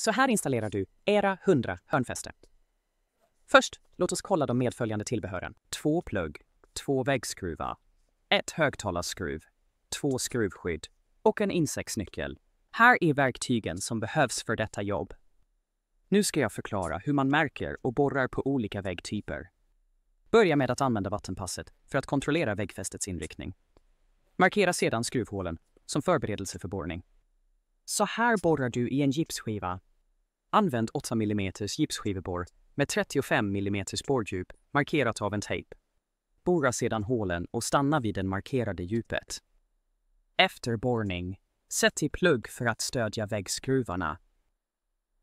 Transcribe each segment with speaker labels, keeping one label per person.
Speaker 1: Så här installerar du ERA 100 hörnfäste. Först, låt oss kolla de medföljande tillbehören. Två plugg, två väggskruvar, ett högtalarskruv, två skruvskydd och en insektsnyckel. Här är verktygen som behövs för detta jobb. Nu ska jag förklara hur man märker och borrar på olika väggtyper. Börja med att använda vattenpasset för att kontrollera väggfästets inriktning. Markera sedan skruvhålen som förberedelse för borrning. Så här borrar du i en gipsskiva Använd 8 mm gipsskiveborr med 35 mm borrdjup markerat av en tejp. Borra sedan hålen och stanna vid det markerade djupet. Efter borrning, sätt i plugg för att stödja väggskruvarna.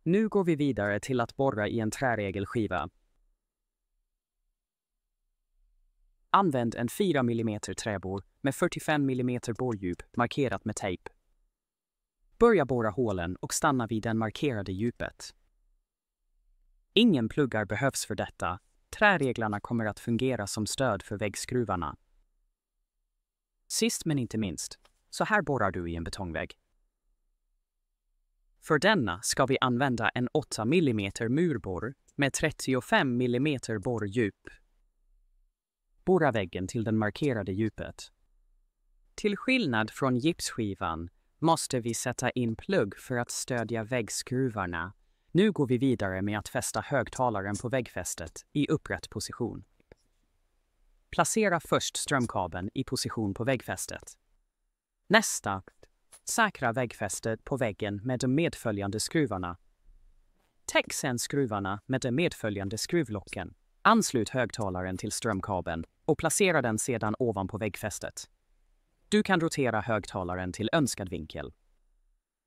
Speaker 1: Nu går vi vidare till att borra i en träregelskiva. Använd en 4 mm träbor med 45 mm borrdjup markerat med tejp. Börja borra hålen och stanna vid det markerade djupet. Ingen pluggar behövs för detta. Träreglarna kommer att fungera som stöd för väggskruvarna. Sist men inte minst, så här borrar du i en betongvägg. För denna ska vi använda en 8 mm murborr med 35 mm borrdjup. Borra väggen till den markerade djupet. Till skillnad från gipsskivan måste vi sätta in plugg för att stödja väggskruvarna. Nu går vi vidare med att fästa högtalaren på väggfästet i upprätt position. Placera först strömkabeln i position på väggfästet. Nästa, säkra väggfästet på väggen med de medföljande skruvarna. Täck sedan skruvarna med de medföljande skruvlocken. Anslut högtalaren till strömkabeln och placera den sedan ovanpå väggfästet. Du kan rotera högtalaren till önskad vinkel.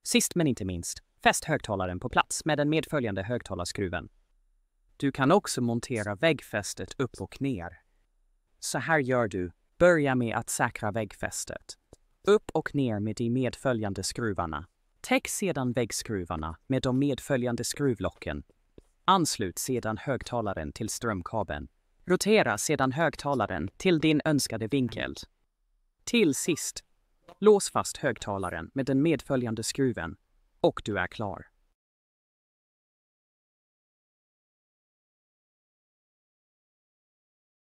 Speaker 1: Sist men inte minst, fäst högtalaren på plats med den medföljande högtalarskruven. Du kan också montera väggfästet upp och ner. Så här gör du. Börja med att säkra väggfästet. Upp och ner med de medföljande skruvarna. Täck sedan väggskruvarna med de medföljande skruvlocken. Anslut sedan högtalaren till strömkabeln. Rotera sedan högtalaren till din önskade vinkel. Till sist, lås fast högtalaren med den medföljande skruven och du är klar.